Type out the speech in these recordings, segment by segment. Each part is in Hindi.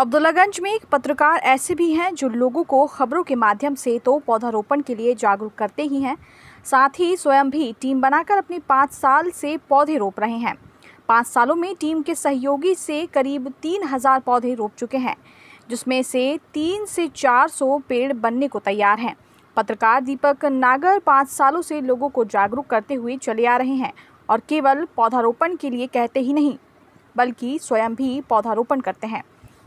अब्दुल्लागंज में एक पत्रकार ऐसे भी हैं जो लोगों को खबरों के माध्यम से तो पौधारोपण के लिए जागरूक करते ही हैं साथ ही स्वयं भी टीम बनाकर अपने पाँच साल से पौधे रोप रहे हैं पाँच सालों में टीम के सहयोगी से करीब तीन हज़ार पौधे रोप चुके हैं जिसमें से तीन से चार सौ पेड़ बनने को तैयार हैं पत्रकार दीपक नागर पाँच सालों से लोगों को जागरूक करते हुए चले आ रहे हैं और केवल पौधारोपण के लिए कहते ही नहीं बल्कि स्वयं भी पौधारोपण करते हैं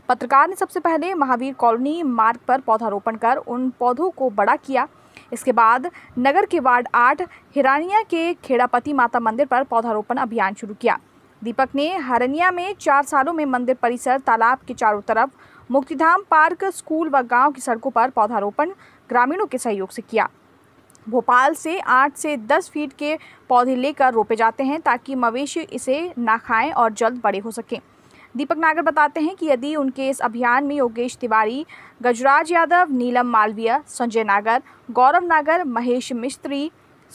पत्रकार ने सबसे पहले महावीर कॉलोनी मार्ग पर पौधारोपण कर उन पौधों को बड़ा किया इसके बाद नगर के वार्ड आठ हिरानिया के खेड़ापति माता मंदिर पर पौधारोपण अभियान शुरू किया दीपक ने हरनिया में चार सालों में मंदिर परिसर तालाब के चारों तरफ मुक्तिधाम पार्क स्कूल व गांव की सड़कों पर पौधारोपण ग्रामीणों के सहयोग से किया भोपाल से आठ से दस फीट के पौधे लेकर रोपे जाते हैं ताकि मवेशी इसे ना खाएं और जल्द बड़े हो सकें दीपक नागर बताते हैं कि यदि उनके इस अभियान में योगेश तिवारी गजराज यादव नीलम मालवीय संजय नागर गौरव नागर महेश मिस्त्री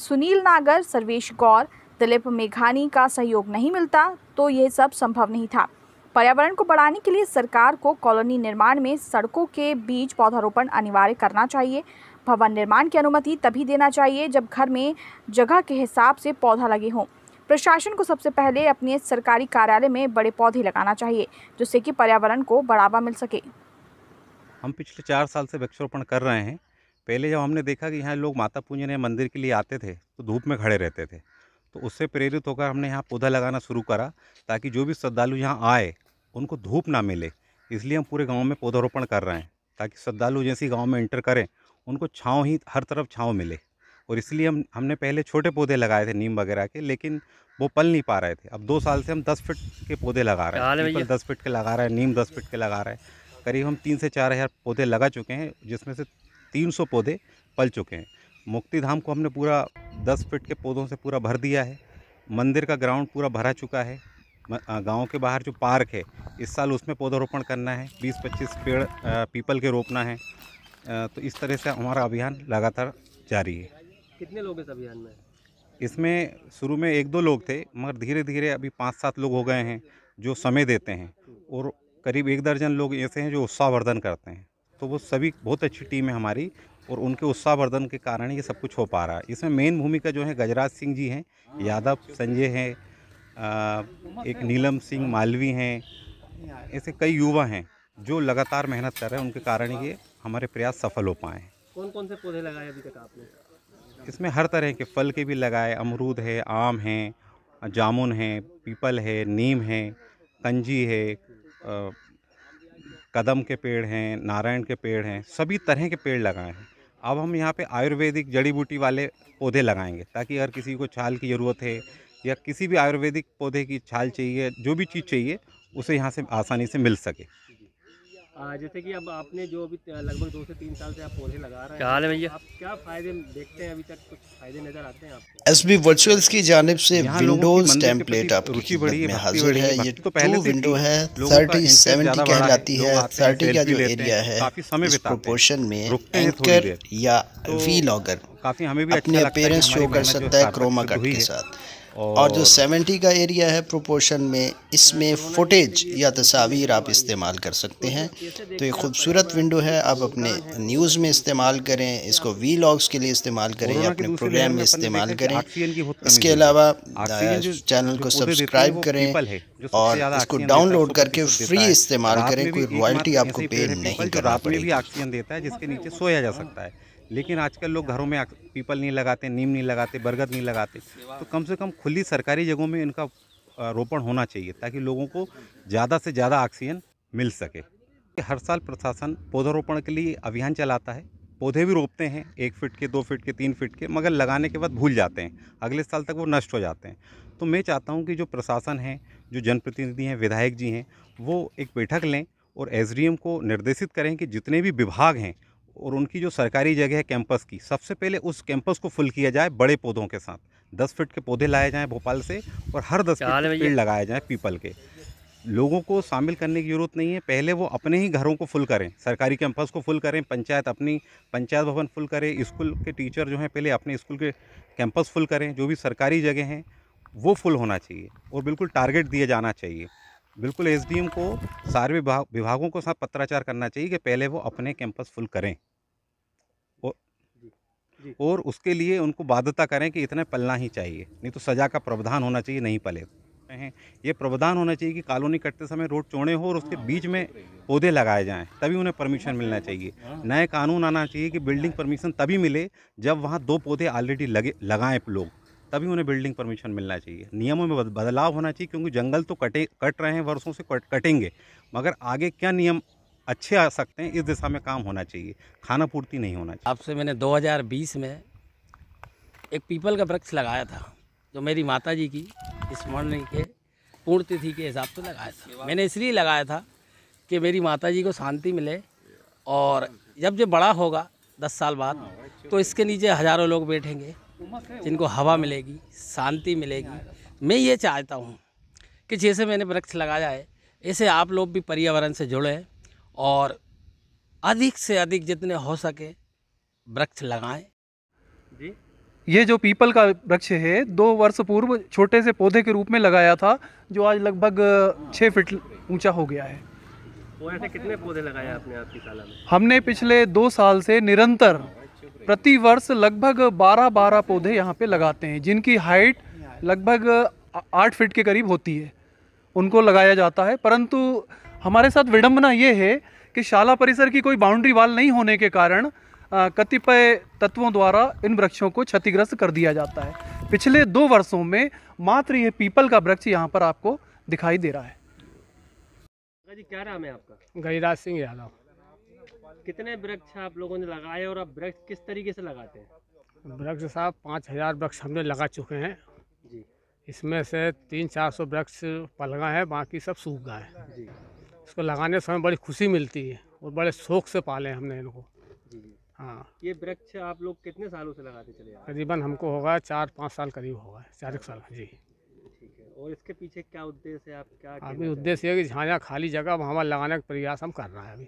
सुनील नागर सर्वेश गौर दिलीप मेघानी का सहयोग नहीं मिलता तो यह सब संभव नहीं था पर्यावरण को बढ़ाने के लिए सरकार को कॉलोनी निर्माण में सड़कों के बीच पौधारोपण अनिवार्य करना चाहिए भवन निर्माण की अनुमति तभी देना चाहिए जब घर में जगह के हिसाब से पौधा लगे हों प्रशासन को सबसे पहले अपने सरकारी कार्यालय में बड़े पौधे लगाना चाहिए जिससे कि पर्यावरण को बढ़ावा मिल सके हम पिछले चार साल से वृक्षारोपण कर रहे हैं पहले जब हमने देखा कि यहाँ लोग माता पूजन या मंदिर के लिए आते थे तो धूप में खड़े रहते थे तो उससे प्रेरित होकर हमने यहाँ पौधा लगाना शुरू करा ताकि जो भी श्रद्धालु यहाँ आए उनको धूप ना मिले इसलिए हम पूरे गाँव में पौधारोपण कर रहे हैं ताकि श्रद्धालु जैसे गाँव में एंटर करें उनको छाँव ही हर तरफ छाँव मिले और इसलिए हम हमने पहले छोटे पौधे लगाए थे नीम वगैरह के लेकिन वो पल नहीं पा रहे थे अब दो साल से हम दस फिट के पौधे लगा रहे हैं दस फिट के लगा रहे हैं नीम दस फिट के लगा रहे हैं करीब हम तीन से चार हज़ार पौधे लगा चुके हैं जिसमें से तीन सौ पौधे पल चुके हैं मुक्ति धाम को हमने पूरा दस फिट के पौधों से पूरा भर दिया है मंदिर का ग्राउंड पूरा भरा चुका है गाँव के बाहर जो पार्क है इस साल उसमें पौधारोपण करना है बीस पच्चीस पेड़ पीपल के रोपना है तो इस तरह से हमारा अभियान लगातार जारी है कितने लोग इस अभियान में इसमें शुरू में एक दो लोग थे मगर धीरे धीरे अभी पाँच सात लोग हो गए हैं जो समय देते हैं और करीब एक दर्जन लोग ऐसे हैं जो उत्साहवर्धन करते हैं तो वो सभी बहुत अच्छी टीम है हमारी और उनके उत्साहवर्धन के कारण ये सब कुछ हो पा रहा है इसमें मेन भूमिका जो है गजराज सिंह जी हैं यादव संजय हैं एक नीलम सिंह मालवी हैं ऐसे कई युवा हैं जो लगातार मेहनत कर रहे हैं उनके कारण ये हमारे प्रयास सफल हो पाए कौन कौन से पौधे लगाए अभी तक आपने इसमें हर तरह के फल के भी लगाए अमरूद है आम है जामुन है पीपल है नीम है कंजी है कदम के पेड़ हैं नारायण के पेड़ हैं सभी तरह के पेड़ लगाए हैं अब हम यहाँ पे आयुर्वेदिक जड़ी बूटी वाले पौधे लगाएंगे ताकि अगर किसी को छाल की ज़रूरत है या किसी भी आयुर्वेदिक पौधे की छाल चाहिए जो भी चीज़ चाहिए उसे यहाँ से आसानी से मिल सके जैसे कि अब आपने जो अभी लगभग दो से तीन साल से आप पौधे लगा रहे हैं क्या हाल है भैया आप क्या फायदे देखते हैं अभी तक कुछ फायदे नजर आते हैं आपको एस बी वर्चुअल की जानब से विंडोज टेम्पलेट आपकी में हाजिर है ये तो पहले विंडो है थर्टी सेवेंटी कहलाती है थर्टी का जो एरिया है प्रोपोर्शन में एंकर या वी लॉगर काफी हमें भी अपने अपेयरेंस अच्छा शो कर सकता है क्रोमा कट के साथ और, और जो सेवेंटी का एरिया है प्रोपोर्शन में इसमें फुटेज या तस्वीर आप इस्तेमाल कर सकते हैं तो ये खूबसूरत विंडो है आप अपने न्यूज़ में इस्तेमाल करें इसको वी लॉग्स के लिए इस्तेमाल करें या अपने प्रोग्राम में इस्तेमाल करें इसके अलावा चैनल को सब्सक्राइब करें और इसको डाउनलोड करके फ्री इस्तेमाल करें कोई रॉयल्टी आपको पे नहीं करना पड़ेगी ऑक्सीजन देता है जिसके नीचे सोया जा सकता है लेकिन आजकल लोग घरों में पीपल नहीं लगाते नीम नहीं लगाते बरगद नहीं लगाते तो कम से कम खुली सरकारी जगहों में इनका रोपण होना चाहिए ताकि लोगों को ज़्यादा से ज़्यादा ऑक्सीजन मिल सके हर साल प्रशासन पौधारोपण के लिए अभियान चलाता है पौधे भी रोपते हैं एक फिट के दो फिट के तीन फिट के मगर लगाने के बाद भूल जाते हैं अगले साल तक वो नष्ट हो जाते हैं तो मैं चाहता हूँ कि जो प्रशासन है जो जनप्रतिनिधि हैं विधायक जी हैं वो एक बैठक लें और एस को निर्देशित करें कि जितने भी विभाग हैं और उनकी जो सरकारी जगह है कैंपस की सबसे पहले उस कैंपस को फुल किया जाए बड़े पौधों के साथ दस फीट के पौधे लाए जाएँ भोपाल से और हर दस फीट पेड़ लगाए जाएँ पीपल के लोगों को शामिल करने की ज़रूरत नहीं है पहले वो अपने ही घरों को फुल करें सरकारी कैंपस को फुल करें पंचायत अपनी पंचायत भवन फुल करें स्कूल के टीचर जो हैं पहले अपने स्कूल के कैंपस फुल करें जो भी सरकारी जगह हैं वो फुल होना चाहिए और बिल्कुल टारगेट दिए जाना चाहिए बिल्कुल एसडीएम को सारे विभाग विभागों को साथ पत्राचार करना चाहिए कि पहले वो अपने कैंपस फुल करें और, और उसके लिए उनको बाध्यता करें कि इतने पलना ही चाहिए नहीं तो सज़ा का प्रावधान होना चाहिए नहीं पले हैं ये प्रावधान होना चाहिए कि कॉलोनी कटते समय रोड चौड़े हो और उसके हाँ, बीच में पौधे लगाए जाएं तभी उन्हें परमिशन हाँ, मिलना चाहिए हाँ। नए कानून आना चाहिए कि बिल्डिंग परमिशन तभी मिले जब वहाँ दो पौधे ऑलरेडी लगे लगाएं लोग तभी उन्हें बिल्डिंग परमिशन मिलना चाहिए नियमों में बदलाव होना चाहिए क्योंकि जंगल तो कटे कट रहे हैं वर्षों से कट, कटेंगे मगर आगे क्या नियम अच्छे आ सकते हैं इस दिशा में काम होना चाहिए खाना पूर्ति नहीं होना चाहिए आपसे मैंने 2020 में एक पीपल का वृक्ष लगाया था जो मेरी माता जी की स्मरण के पूर्णतिथि के हिसाब से लगाया था मैंने इसलिए लगाया था कि मेरी माता जी को शांति मिले और जब जो बड़ा होगा दस साल बाद तो इसके नीचे हज़ारों लोग बैठेंगे जिनको हवा मिलेगी शांति मिलेगी मैं ये चाहता हूँ कि जैसे मैंने वृक्ष लगाया है ऐसे आप लोग भी पर्यावरण से जुड़े और अधिक से अधिक जितने हो सके वृक्ष लगाएं जी ये जो पीपल का वृक्ष है दो वर्ष पूर्व छोटे से पौधे के रूप में लगाया था जो आज लगभग छः फीट ऊंचा हो गया है वो ऐसे कितने पौधे लगाए आपने आपकी साला में हमने पिछले दो साल से निरंतर प्रति वर्ष लगभग 12 12 पौधे यहाँ पे लगाते हैं जिनकी हाइट लगभग आठ फीट के करीब होती है उनको लगाया जाता है परंतु हमारे साथ विडम्बना ये है कि शाला परिसर की कोई बाउंड्री वाल नहीं होने के कारण कतिपय तत्वों द्वारा इन वृक्षों को क्षतिग्रस्त कर दिया जाता है पिछले दो वर्षों में मात्र ये पीपल का वृक्ष यहाँ पर आपको दिखाई दे रहा है जी क्या नाम है आपका गरीराज सिंह यादव कितने वृक्ष आप लोगों ने लगाए और आप वृक्ष किस तरीके से लगाते हैं वृक्ष साहब पाँच हज़ार वृक्ष हमने लगा चुके हैं जी इसमें से तीन चार सौ वृक्ष पलगा है बाकी सब सूख गए हैं जी इसको लगाने हमें बड़ी खुशी मिलती है और बड़े शौक से पाले हमने इनको हाँ ये वृक्ष आप लोग कितने सालों से लगाते चले करीबन हमको होगा चार पाँच साल करीब होगा चार एक साल जी और इसके पीछे क्या उद्देश्य है आप क्या अभी उद्देश्य है कि जहाँ जहाँ खाली जगह वहाँ वहाँ लगाने का प्रयास हम कर रहे हैं अभी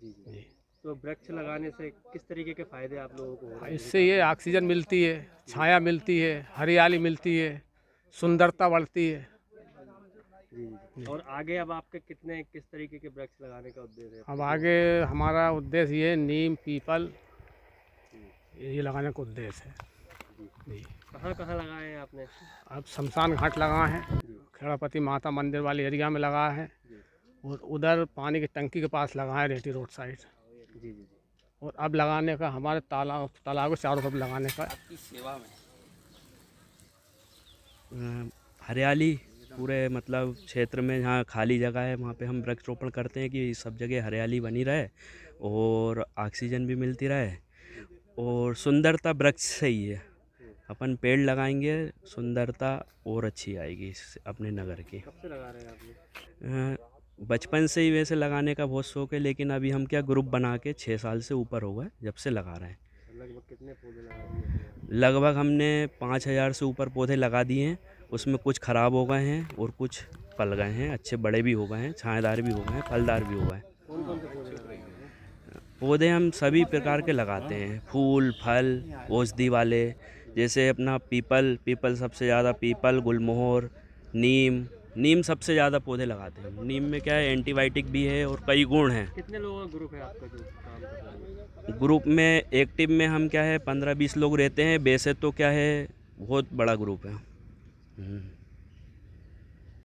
जी जी, जी। तो वृक्ष लगाने से किस तरीके के फायदे आप लोगों को हो इससे ये ऑक्सीजन मिलती है छाया मिलती है हरियाली मिलती है सुंदरता बढ़ती है और आगे अब आपके कितने किस तरीके के वृक्ष लगाने का उद्देश्य है अब आगे हमारा उद्देश्य ये नीम पीपल ये लगाने का उद्देश्य है कहाँ कहाँ लगाए हैं आपने अब शमशान घाट लगाए हैं खेड़ापति माता मंदिर वाले एरिया में लगाए हैं और उधर पानी की टंकी के पास लगाए रेटी रोड साइड जी जी जी और अब लगाने का हमारे तालाब तालाब के चारों तरफ लगाने का आपकी सेवा में हरियाली पूरे मतलब क्षेत्र में जहाँ खाली जगह है वहाँ पे हम वृक्षरोपण करते हैं कि सब जगह हरियाली बनी रहे और ऑक्सीजन भी मिलती रहे और सुंदरता वृक्ष से ही है अपन पेड़ लगाएंगे सुंदरता और अच्छी आएगी अपने नगर की कब से लगा रहे हैं बचपन से ही वैसे लगाने का बहुत शौक है लेकिन अभी हम क्या ग्रुप बना के छः साल से ऊपर हो गए जब से लगा रहे हैं लगभग कितने पौधे लगभग हमने पाँच हज़ार से ऊपर पौधे लगा दिए हैं उसमें कुछ ख़राब हो गए हैं और कुछ पल गए हैं अच्छे बड़े भी हो गए हैं छाएदार भी हो गए हैं फलदार भी हो गए पौधे हम सभी प्रकार के लगाते हैं फूल फल औषधि वाले जैसे अपना पीपल पीपल सबसे ज़्यादा पीपल गुलमोहर नीम नीम सबसे ज़्यादा पौधे लगाते हैं नीम में क्या है एंटीबायोटिक भी है और कई गुण हैं कितने लोगों का ग्रुप है आपका जो काम ग्रुप में एक्टिव में हम क्या है पंद्रह बीस लोग रहते हैं वैसे तो क्या है बहुत बड़ा ग्रुप है हम्म।